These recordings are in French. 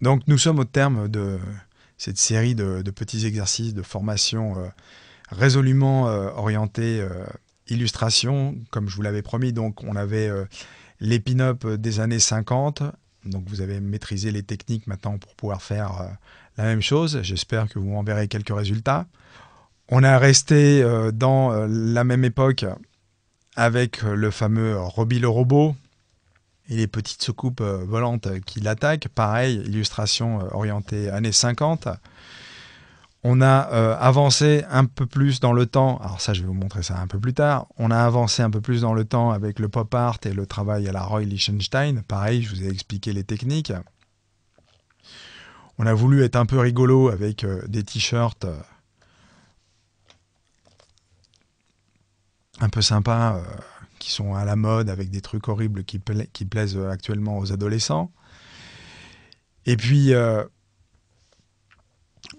Donc nous sommes au terme de cette série de, petits exercices de formation euh, résolument orientée euh, orientés euh, illustration, comme je vous l'avais promis. Donc on avait les pin-up des années 50. Donc vous avez maîtrisé les techniques maintenant pour pouvoir faire la même chose. J'espère que vous verrez quelques résultats. On a resté dans la même époque avec le fameux Roby le robot, et les petites soucoupes euh, volantes qui l'attaquent. Pareil, illustration euh, orientée années 50. On a euh, avancé un peu plus dans le temps, alors ça je vais vous montrer ça un peu plus tard, on a avancé un peu plus dans le temps avec le pop art et le travail à la Roy Lichtenstein, pareil je vous ai expliqué les techniques. On a voulu être un peu rigolo avec des t-shirts un peu sympas qui sont à la mode avec des trucs horribles qui, plaisent euh, actuellement aux adolescents. Et puis, euh,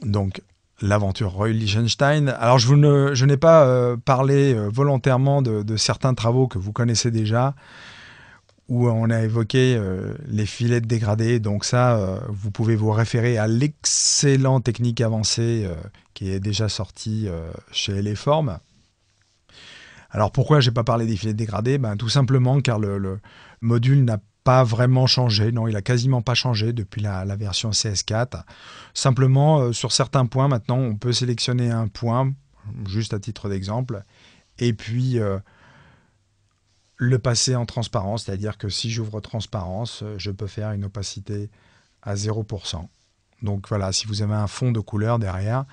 donc, l'aventure Roy Lichtenstein. Alors, je, n'ai pas euh, parlé volontairement de, certains travaux que vous connaissez déjà, où on a évoqué les filets de dégradés. Donc ça, vous pouvez vous référer à l'excellente technique avancée qui est déjà sortie chez les formes. Alors pourquoi j'ai pas parlé des filets dégradés ben, Tout simplement car le, module n'a pas vraiment changé, non, il a quasiment pas changé depuis la, version CS4. Simplement, euh, sur certains points, maintenant, on peut sélectionner un point, juste à titre d'exemple, et puis euh, le passer en transparence, c'est-à-dire que si j'ouvre transparence, euh, je peux faire une opacité à 0%. Donc voilà, si vous avez un fond de couleur derrière,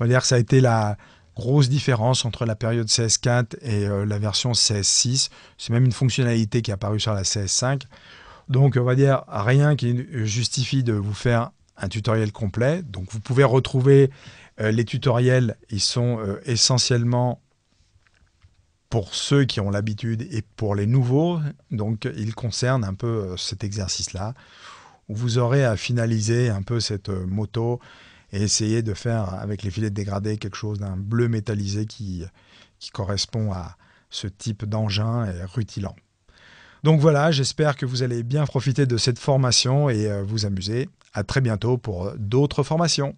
on va dire que ça a été la, Grosse différence entre la période CS4 et euh, la version CS6. C'est même une fonctionnalité qui est apparue sur la CS5. Donc on va dire rien qui justifie de vous faire un tutoriel complet. Donc vous pouvez retrouver euh, les tutoriels. Ils sont euh, essentiellement pour ceux qui ont l'habitude et pour les nouveaux. Donc ils concernent un peu cet exercice-là. Vous aurez à finaliser un peu cette moto et essayer de faire avec les filets dégradés quelque chose d'un bleu métallisé qui, qui correspond à ce type d'engin et rutilant. Donc voilà, j'espère que vous allez bien profiter de cette formation et euh, vous amuser. À très bientôt pour d'autres formations.